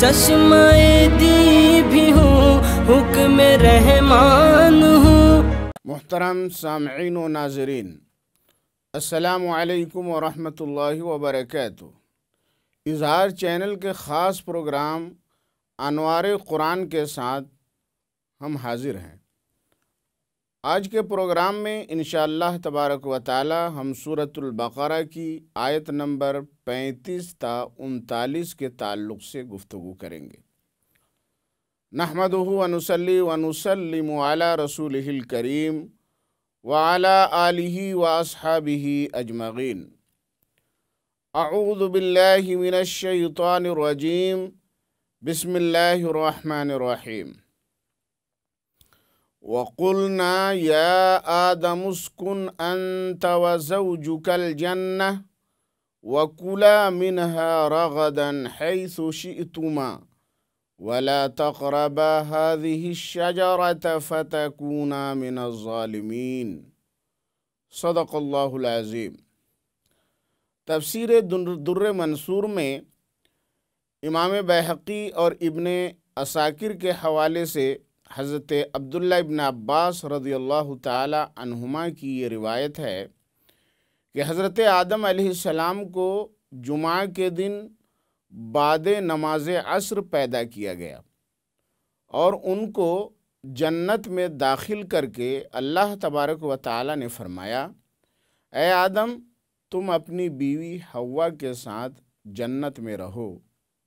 چشمہ دی بھی ہوں حکم رحمان ہوں محترم سامعین و ناظرین السلام علیکم ورحمۃ اللہ وبرکاتہ اظہار چینل کے خاص پروگرام انوار قرآن کے ساتھ ہم حاضر ہیں آج کے پروگرام میں انشاءاللہ اللہ تبارک و تعالی ہم صورت البقرہ کی آیت نمبر تا انتالیس کے تعلق سے گفتگو کریں گے نحمد و نسلم علی رسولہ و علی آلہ و اصحابہ اجمعین اعوذ باللہ من الشیطان الرجیم بسم اللہ الرحمن الرحیم وقلنا يا آدم اسكن أنت وزوجك الجنة وكلا منها رغدا حيث شئتما ولا تقربا هذه الشجرة فتكونا من الظالمين صدق الله العظيم تفسیر در منصور میں امام بحقی اور ابن اساکر کے حوالے سے حضرت عبداللہ ابن عباس رضی اللہ تعالی عنہما کی یہ روایت ہے کہ حضرت آدم علیہ السلام کو جمعہ کے دن بعد نماز عصر پیدا کیا گیا اور ان کو جنت میں داخل کر کے اللہ تبارک و تعالی نے فرمایا اے آدم تم اپنی بیوی ہوا کے ساتھ جنت میں رہو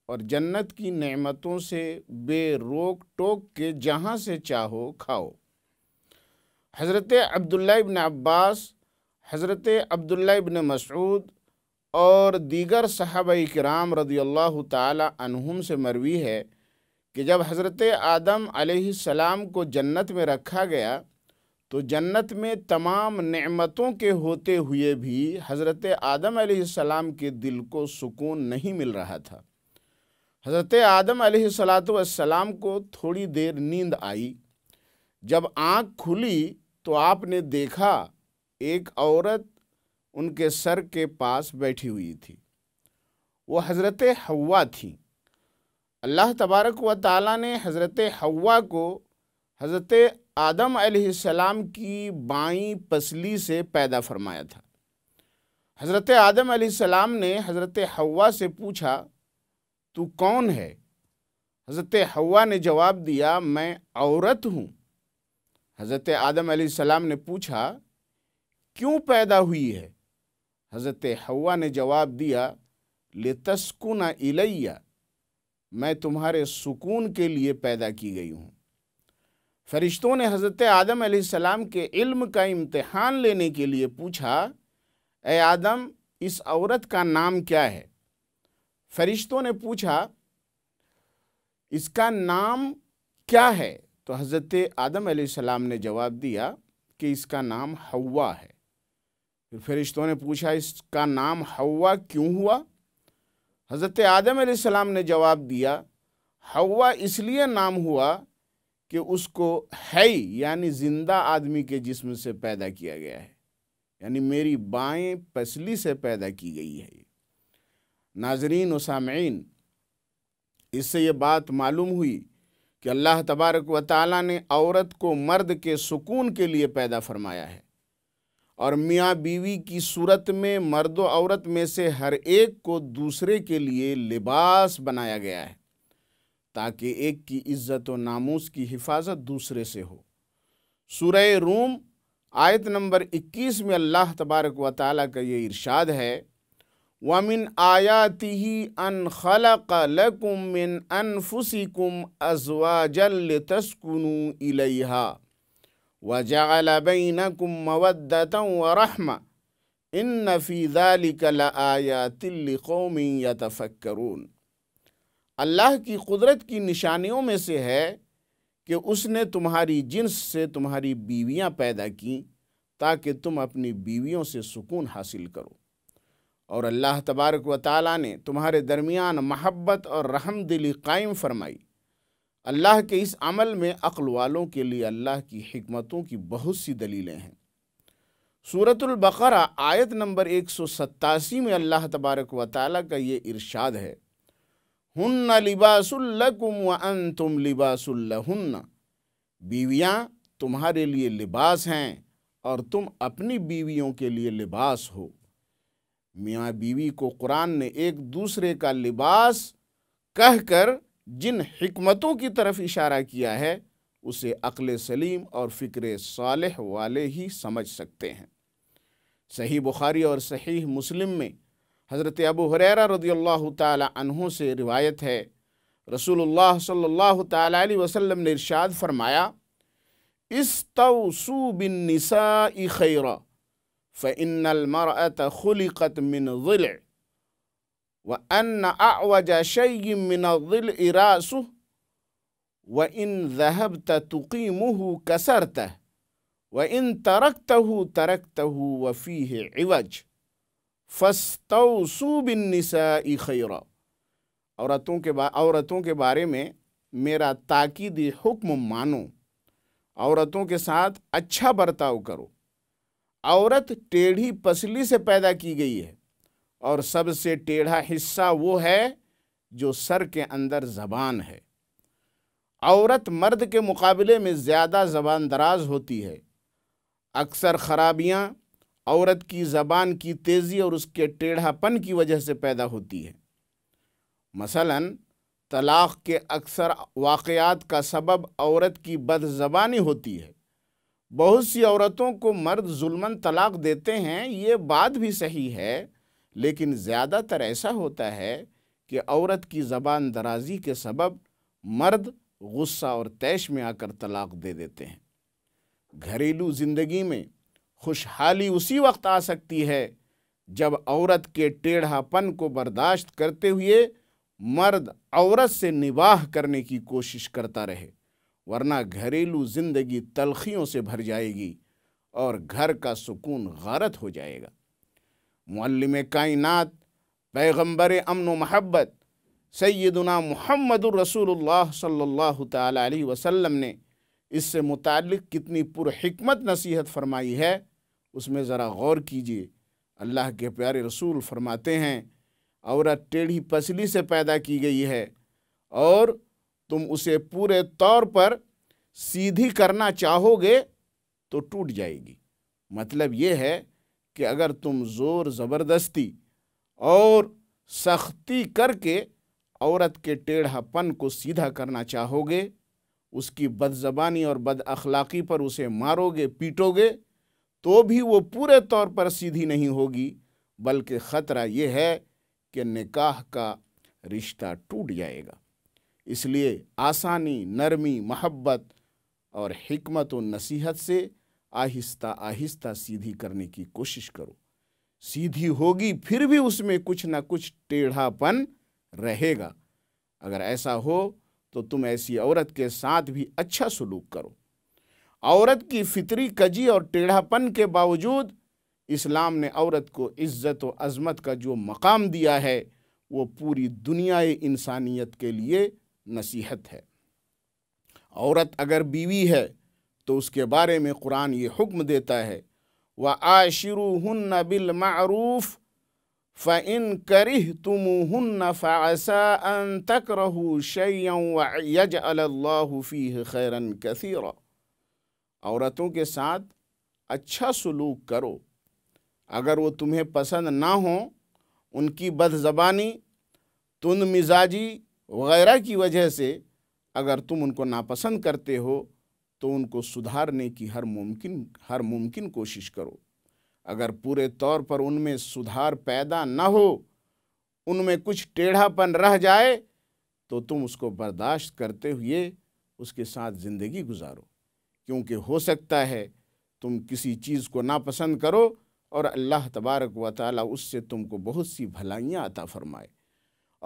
اور جنت کی نعمتوں سے بے روک ٹوک کے جہاں سے چاہو کھاؤ حضرت عبداللہ ابن عباس حضرت عبداللہ ابن مسعود اور دیگر صحابہ کرام رضی اللہ تعالی عنہم سے مروی ہے کہ جب حضرت آدم علیہ السلام کو جنت میں رکھا گیا تو جنت میں تمام نعمتوں کے ہوتے ہوئے بھی حضرت آدم علیہ السلام کے دل کو سکون نہیں مل رہا تھا حضرت آدم علیہ السلاۃ السلام کو تھوڑی دیر نیند آئی جب آنکھ کھلی تو آپ نے دیکھا ایک عورت ان کے سر کے پاس بیٹھی ہوئی تھی وہ حضرت ہوا تھیں اللہ تبارک و تعالیٰ نے حضرت ہوا کو حضرت آدم علیہ السلام کی بائیں پسلی سے پیدا فرمایا تھا حضرت آدم علیہ السلام نے حضرت ہوا سے پوچھا تو کون ہے حضرت ہوا نے جواب دیا میں عورت ہوں حضرت آدم علیہ السلام نے پوچھا کیوں پیدا ہوئی ہے حضرت ہوا نے جواب دیا لتسکن الیہ میں تمہارے سکون کے لیے پیدا کی گئی ہوں فرشتوں نے حضرت آدم علیہ السلام کے علم کا امتحان لینے کے لیے پوچھا اے آدم اس عورت کا نام کیا ہے فرشتوں نے پوچھا اس کا نام کیا ہے تو حضرت آدم علیہ السلام نے جواب دیا کہ اس کا نام ہوا ہے فرشتوں نے پوچھا اس کا نام ہوا کیوں ہوا حضرت آدم علیہ السلام نے جواب دیا ہوا اس لیے نام ہوا کہ اس کو ہے یعنی زندہ آدمی کے جسم سے پیدا کیا گیا ہے یعنی میری بائیں پسلی سے پیدا کی گئی ہے ناظرین و سامعین اس سے یہ بات معلوم ہوئی کہ اللہ تبارک و تعالیٰ نے عورت کو مرد کے سکون کے لیے پیدا فرمایا ہے اور میاں بیوی کی صورت میں مرد و عورت میں سے ہر ایک کو دوسرے کے لیے لباس بنایا گیا ہے تاکہ ایک کی عزت و ناموس کی حفاظت دوسرے سے ہو سورہ روم آیت نمبر اکیس میں اللہ تبارک و تعالیٰ کا یہ ارشاد ہے وَمِنْ من آیاتی ان لَكُمْ مِنْ أَنفُسِكُمْ أَزْوَاجًا لِتَسْكُنُوا إِلَيْهَا وَجَعَلَ بَيْنَكُمْ مَوَدَّةً وَرَحْمَةً إِنَّ فِي ذَلِكَ لَآيَاتٍ لِقَوْمٍ يَتَفَكَّرُونَ اللہ کی قدرت کی نشانیوں میں سے ہے کہ اس نے تمہاری جنس سے تمہاری بیویاں پیدا کیں تاکہ تم اپنی بیویوں سے سکون حاصل کرو اور اللہ تبارک و تعالیٰ نے تمہارے درمیان محبت اور رحم دلی قائم فرمائی اللہ کے اس عمل میں عقل والوں کے لیے اللہ کی حکمتوں کی بہت سی دلیلیں ہیں صورت البقرہ آیت نمبر ایک سو ستاسی میں اللہ تبارک و تعالیٰ کا یہ ارشاد ہے ہن لباس ان تم لباس الہن بیویاں تمہارے لیے لباس ہیں اور تم اپنی بیویوں کے لیے لباس ہو میاں بیوی کو قرآن نے ایک دوسرے کا لباس کہہ کر جن حکمتوں کی طرف اشارہ کیا ہے اسے عقل سلیم اور فکر صالح والے ہی سمجھ سکتے ہیں صحیح بخاری اور صحیح مسلم میں حضرت ابو حریرہ رضی اللہ تعالی عنہ سے روایت ہے رسول اللہ صلی اللہ تعالی علیہ وسلم نے ارشاد فرمایا استوسو اس خیرہ فإن المرأة خلقت من ضلع وأن أعوج شيء من الضلع رأسه وإن ذهبت تقيمه كسرته وإن تركته تركته وفيه عوج فاستوصوا بالنساء خيرا عورتوں کے, با... عورتوں کے بارے میں میرا ताकीदी حکم مانو عورتوں کے ساتھ اچھا برتاؤ کرو عورت ٹیڑھی پسلی سے پیدا کی گئی ہے اور سب سے ٹیڑھا حصہ وہ ہے جو سر کے اندر زبان ہے عورت مرد کے مقابلے میں زیادہ زبان دراز ہوتی ہے اکثر خرابیاں عورت کی زبان کی تیزی اور اس کے ٹیڑھا پن کی وجہ سے پیدا ہوتی ہے مثلا طلاق کے اکثر واقعات کا سبب عورت کی بد زبانی ہوتی ہے بہت سی عورتوں کو مرد ظلمن طلاق دیتے ہیں یہ بات بھی صحیح ہے لیکن زیادہ تر ایسا ہوتا ہے کہ عورت کی زبان درازی کے سبب مرد غصہ اور تیش میں آ کر طلاق دے دیتے ہیں گھریلو زندگی میں خوشحالی اسی وقت آ سکتی ہے جب عورت کے ٹیڑھا پن کو برداشت کرتے ہوئے مرد عورت سے نباہ کرنے کی کوشش کرتا رہے ورنہ گھریلو زندگی تلخیوں سے بھر جائے گی اور گھر کا سکون غارت ہو جائے گا معلم کائنات پیغمبر امن و محبت سیدنا محمد الرسول اللہ صلی اللہ تعالی علیہ وسلم نے اس سے متعلق کتنی پر حکمت نصیحت فرمائی ہے اس میں ذرا غور کیجیے اللہ کے پیارے رسول فرماتے ہیں عورت ٹیڑھی پسلی سے پیدا کی گئی ہے اور تم اسے پورے طور پر سیدھی کرنا چاہو گے تو ٹوٹ جائے گی مطلب یہ ہے کہ اگر تم زور زبردستی اور سختی کر کے عورت کے ٹیڑھا پن کو سیدھا کرنا چاہو گے اس کی بد زبانی اور بد اخلاقی پر اسے مارو گے پیٹو گے تو بھی وہ پورے طور پر سیدھی نہیں ہوگی بلکہ خطرہ یہ ہے کہ نکاح کا رشتہ ٹوٹ جائے گا اس لیے آسانی نرمی محبت اور حکمت و نصیحت سے آہستہ آہستہ سیدھی کرنے کی کوشش کرو سیدھی ہوگی پھر بھی اس میں کچھ نہ کچھ ٹیڑھا پن رہے گا اگر ایسا ہو تو تم ایسی عورت کے ساتھ بھی اچھا سلوک کرو عورت کی فطری کجی اور ٹیڑھا پن کے باوجود اسلام نے عورت کو عزت و عظمت کا جو مقام دیا ہے وہ پوری دنیا انسانیت کے لیے نصیحت ہے عورت اگر بیوی ہے تو اس کے بارے میں قرآن یہ حکم دیتا ہے و عاشرو شرو ہن بالمعروف فعن تم ہن فاصا تک رہو شعیوں یج اللہ فی خیرن کثیر عورتوں کے ساتھ اچھا سلوک کرو اگر وہ تمہیں پسند نہ ہوں ان کی بد زبانی تن مزاجی وغیرہ کی وجہ سے اگر تم ان کو ناپسند کرتے ہو تو ان کو سدھارنے کی ہر ممکن ہر ممکن کوشش کرو اگر پورے طور پر ان میں سدھار پیدا نہ ہو ان میں کچھ ٹیڑھا پن رہ جائے تو تم اس کو برداشت کرتے ہوئے اس کے ساتھ زندگی گزارو کیونکہ ہو سکتا ہے تم کسی چیز کو ناپسند کرو اور اللہ تبارک و تعالیٰ اس سے تم کو بہت سی بھلائیاں عطا فرمائے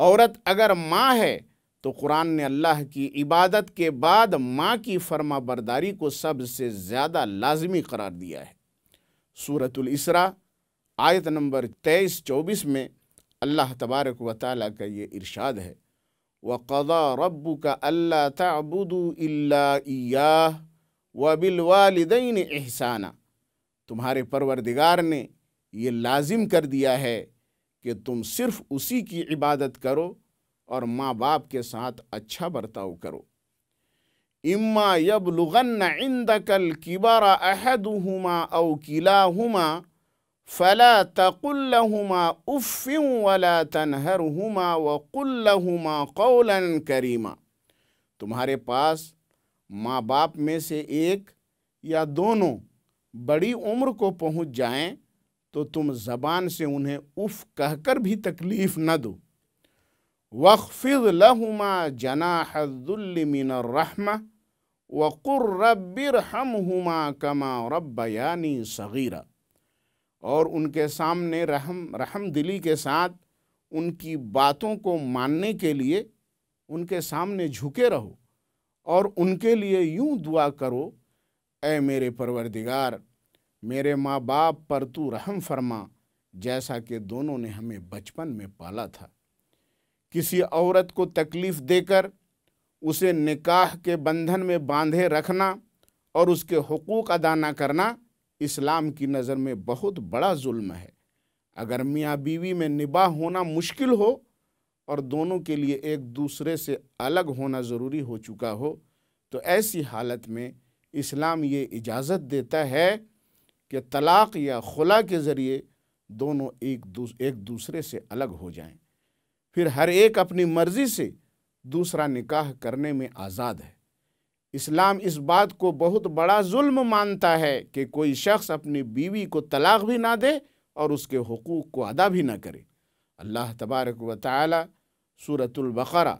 عورت اگر ماں ہے تو قرآن نے اللہ کی عبادت کے بعد ماں کی فرما برداری کو سب سے زیادہ لازمی قرار دیا ہے سورت الاسراء آیت نمبر تیئیس چوبیس میں اللہ تبارک و تعالیٰ کا یہ ارشاد ہے وَقَضَى رَبُّكَ أَلَّا کا اللہ تعبود اللہ و احسانہ تمہارے پروردگار نے یہ لازم کر دیا ہے کہ تم صرف اسی کی عبادت کرو اور ماں باپ کے ساتھ اچھا برتاؤ کرو اما یبلغن ان دقل کب را عہد ہما اوکیلا ہماں فلا تکلما افیوں ولا تنہر ہما و کل ہماں تمہارے پاس ماں باپ میں سے ایک یا دونوں بڑی عمر کو پہنچ جائیں تو تم زبان سے انہیں اف کہہ کر بھی تکلیف نہ دو وقف لہما جنا حضدالمین الرحم وقرم ہما کماں ربیانی صغیرہ اور ان کے سامنے رحم رحم دلی کے ساتھ ان کی باتوں کو ماننے کے لیے ان کے سامنے جھکے رہو اور ان کے لیے یوں دعا کرو اے میرے پروردگار میرے ماں باپ پر تو رحم فرما جیسا کہ دونوں نے ہمیں بچپن میں پالا تھا کسی عورت کو تکلیف دے کر اسے نکاح کے بندھن میں باندھے رکھنا اور اس کے حقوق ادا نہ کرنا اسلام کی نظر میں بہت بڑا ظلم ہے اگر میاں بیوی میں نباہ ہونا مشکل ہو اور دونوں کے لیے ایک دوسرے سے الگ ہونا ضروری ہو چکا ہو تو ایسی حالت میں اسلام یہ اجازت دیتا ہے کہ طلاق یا خلا کے ذریعے دونوں ایک ایک دوسرے سے الگ ہو جائیں پھر ہر ایک اپنی مرضی سے دوسرا نکاح کرنے میں آزاد ہے اسلام اس بات کو بہت بڑا ظلم مانتا ہے کہ کوئی شخص اپنی بیوی کو طلاق بھی نہ دے اور اس کے حقوق کو ادا بھی نہ کرے اللہ تبارک و تعالی صورت البقرہ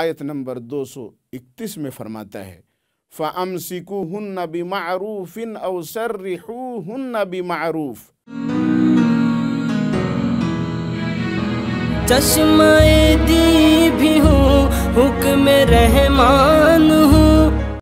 آیت نمبر دو سو اکتیس میں فرماتا ہے فأمسكوهن بمعروف أو سرحوهن بمعروف چشمائے دی بھی ہوں حکم رحمان ہوں